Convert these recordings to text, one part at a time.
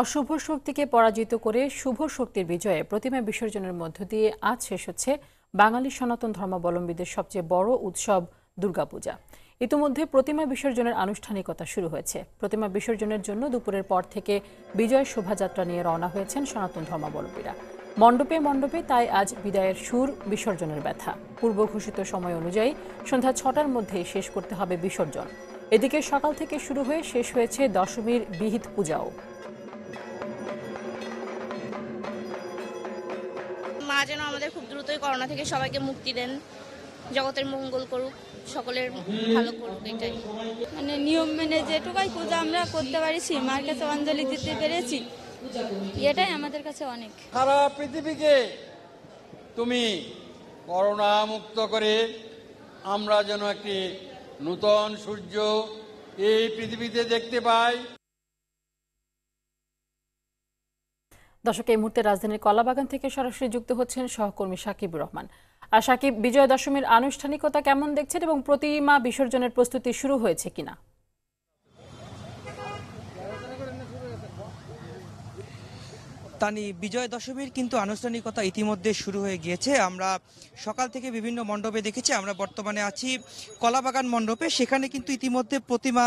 অশুভ শক্তিকে পরাজিত করে শুভ শক্তির বিজয়ে প্রতিমা বিসর্জনের মধ্য দিয়ে আজ শেষ হচ্ছে বাঙালি সনাতন ধর্মাবলম্বীদের সবচেয়ে বড় উৎসব দুর্গাপূজা ইতিমধ্যে প্রতিমা বিসর্জনের আনুষ্ঠানিকতা শুরু হয়েছে প্রতিমা বিসর্জনের জন্য দুপুরের পর থেকে বিজয় শোভাযাত্রা নিয়ে রওনা হয়েছেন সনাতন ধর্মাবলম্বীরা মণ্ডপে মণ্ডপে তাই আজ বিদায়ের সুর বিসর্জনের ব্যথা পূর্ব ঘোষিত সময় অনুযায়ী সন্ধ্যা ছটার মধ্যে শেষ করতে হবে বিসর্জন এদিকে সকাল থেকে শুরু হয়ে শেষ হয়েছে দশমীর বিহিত পূজাও আল্লাহ যেন আমাদের খুব দ্রুতই করোনা থেকে সবাইকে মুক্তি দেন জগতের মঙ্গল করুক সকলের ভালো করুক এটাই মানে নিয়ম মেনে যেটুকাই পূজা আমরা করতে পারিছি মার কাছে অঞ্জলি দিতে পেরেছি এটাই আমাদের কাছে অনেক সারা পৃথিবীকে তুমি করোনা মুক্ত করে আমরা যেন একটি নূতন সূর্য এই পৃথিবীতে দেখতে পাই দর্শক এই মুহূর্তে রাজধানীর কলাবাগান থেকে সরাসরি যুক্ত হচ্ছেন সহকর্মী সাকিব রহমান আর সাকিব বিজয় দশমীর আনুষ্ঠানিকতা কেমন দেখছেন এবং প্রতিমা বিসর্জনের প্রস্তুতি শুরু হয়েছে কিনা তানি বিজয় দশমীর কিন্তু আনুষ্ঠানিকতা ইতিমধ্যে শুরু হয়ে গিয়েছে আমরা সকাল থেকে বিভিন্ন মণ্ডপে দেখেছি আমরা বর্তমানে আছি কলাবাগান মণ্ডপে সেখানে কিন্তু ইতিমধ্যে প্রতিমা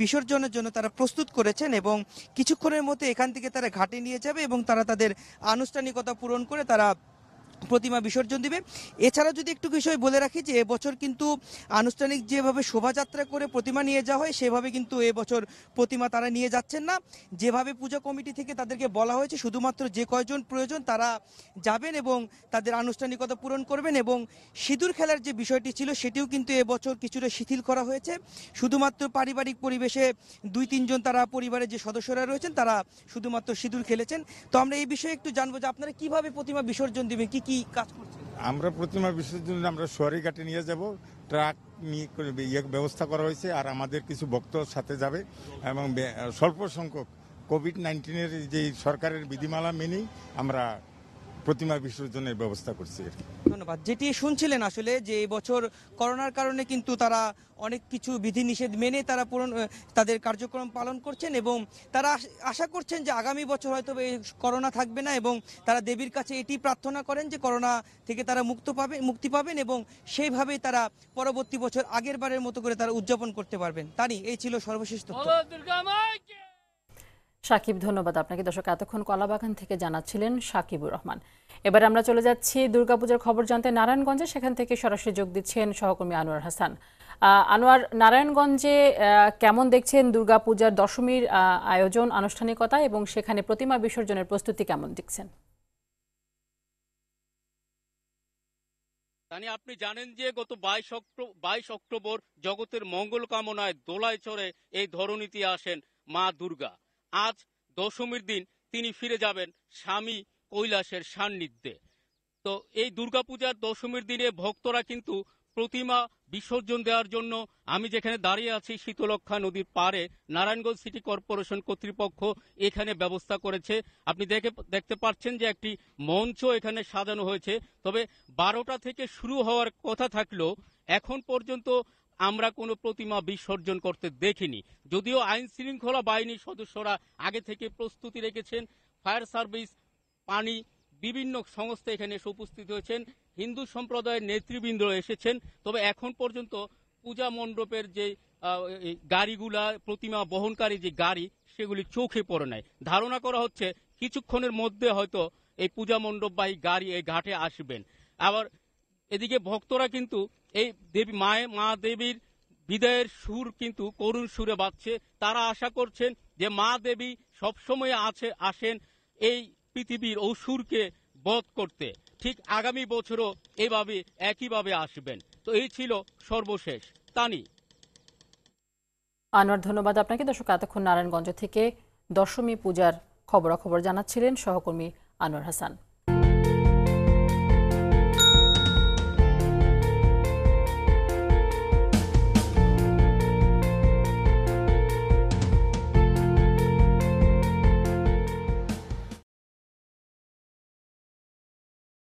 বিসর্জনের জন্য তারা প্রস্তুত করেছেন এবং কিছুক্ষণের মধ্যে এখান থেকে তারা ঘাটে নিয়ে যাবে এবং তারা তাদের আনুষ্ঠানিকতা পূরণ করে তারা প্রতিমা বিসর্জন দিবে এছাড়া যদি একটু বিষয় বলে রাখি যে এবছর কিন্তু আনুষ্ঠানিক যেভাবে শোভাযাত্রা করে প্রতিমা নিয়ে যাওয়া হয় সেভাবে কিন্তু এবছর প্রতিমা তারা নিয়ে যাচ্ছেন না যেভাবে পূজা কমিটি থেকে তাদেরকে বলা হয়েছে শুধুমাত্র যে কয়জন প্রয়োজন তারা যাবেন এবং তাদের আনুষ্ঠানিকতা পূরণ করবেন এবং সিঁদুর খেলার যে বিষয়টি ছিল সেটিও কিন্তু এবছর কিছুটা শিথিল করা হয়েছে শুধুমাত্র পারিবারিক পরিবেশে দুই তিনজন তারা পরিবারের যে সদস্যরা রয়েছেন তারা শুধুমাত্র সিঁদুর খেলেছেন তো আমরা এই বিষয়ে একটু জানবো যে আপনারা কিভাবে প্রতিমা বিসর্জন দেবেন কি কি কাজ করছে আমরা প্রতিমা বিসর্জন আমরা সোয়ারি ঘাটে নিয়ে যাব ট্রাক নিয়ে ইয়ে ব্যবস্থা করা হয়েছে আর আমাদের কিছু ভক্ত সাথে যাবে এবং স্বল্প সংখ্যক কোভিড নাইন্টিনের যে সরকারের বিধিমালা মেনেই আমরা প্রতিমা বিসর্জনের ব্যবস্থা করছি ধন্যবাদ যেটি শুনছিলেন আসলে যে বছর করোনার কারণে কিন্তু তারা অনেক কিছু বিধিনিষেধ মেনে তারা পূরণ তাদের কার্যক্রম পালন করছেন এবং তারা আশা করছেন যে আগামী বছর হয়তো এই করোনা থাকবে না এবং তারা দেবীর কাছে এটি প্রার্থনা করেন যে করোনা থেকে তারা মুক্ত পাবে মুক্তি পাবেন এবং সেইভাবেই তারা পরবর্তী বছর আগের বারের মতো করে তারা উদযাপন করতে পারবেন তারই এই ছিল সর্বশ্রেষ্ঠ সাকিব ধন্যবাদ আপনাকে দর্শক এতক্ষণ কলাবাগান থেকে জানাচ্ছিলেন সাকিবুর রহমান এবার আমরা চলে যাচ্ছি দুর্গাপূজার খবর জানতে নারায়ণগঞ্জে সেখান থেকে সরাসরি যোগ দিচ্ছেন সহকর্মী আনোয়ার হাসান আনোয়ার নারায়ণগঞ্জে কেমন দেখছেন দুর্গাপূজার দশমীর আয়োজন আনুষ্ঠানিকতা এবং সেখানে প্রতিমা বিসর্জনের প্রস্তুতি কেমন দেখছেন তানি আপনি জানেন যে গত বাইশ বাইশ অক্টোবর জগতের মঙ্গল কামনায় দোলায় চড়ে এই ধরনীতি আসেন মা দুর্গা আজ দশমীর দিন তিনি ফিরে যাবেন স্বামী কৈলাসের সান্নিধ্যে তো এই দুর্গাপূজার দশমীর দিনে ভক্তরা কিন্তু প্রতিমা বিসর্জন দেওয়ার জন্য আমি যেখানে দাঁড়িয়ে আছি শীতলক্ষা নদীর পাড়ে নারায়ণগঞ্জ সিটি কর্পোরেশন কর্তৃপক্ষ এখানে ব্যবস্থা করেছে আপনি দেখে দেখতে পাচ্ছেন যে একটি মঞ্চ এখানে সাজানো হয়েছে তবে বারোটা থেকে শুরু হওয়ার কথা থাকলেও এখন পর্যন্ত আমরা কোনো প্রতিমা বিসর্জন করতে দেখিনি যদিও আইন শৃঙ্খলা বাহিনীর সদস্যরা আগে থেকে প্রস্তুতি রেখেছেন ফায়ার সার্ভিস পানি বিভিন্ন সংস্থা এখানে এসে উপস্থিত হয়েছেন হিন্দু সম্প্রদায়ের নেতৃবৃন্দ এসেছেন তবে এখন পর্যন্ত পূজা মণ্ডপের যে গাড়িগুলা প্রতিমা বহনকারী যে গাড়ি সেগুলি চোখে পড়ে নাই ধারণা করা হচ্ছে কিছুক্ষণের মধ্যে হয়তো এই পূজা মণ্ডপ বা এই গাড়ি এই ঘাটে আসবেন আবার এদিকে ভক্তরা কিন্তু এই দেবী মায়ে মা দেবীর বিদায়ের সুর কিন্তু করুণ সুরে বাঁচছে তারা আশা করছেন যে মা দেবী সবসময় আছে আসেন এই পৃথিবীর অসুরকে বধ করতে ঠিক আগামী বছরও এভাবে একইভাবে আসবেন তো এই ছিল সর্বশেষ তানি আনোয়ার ধন্যবাদ আপনাকে দর্শক এতক্ষণ নারায়ণগঞ্জ থেকে দশমী পূজার খবরাখবর জানাচ্ছিলেন সহকর্মী আনোয়ার হাসান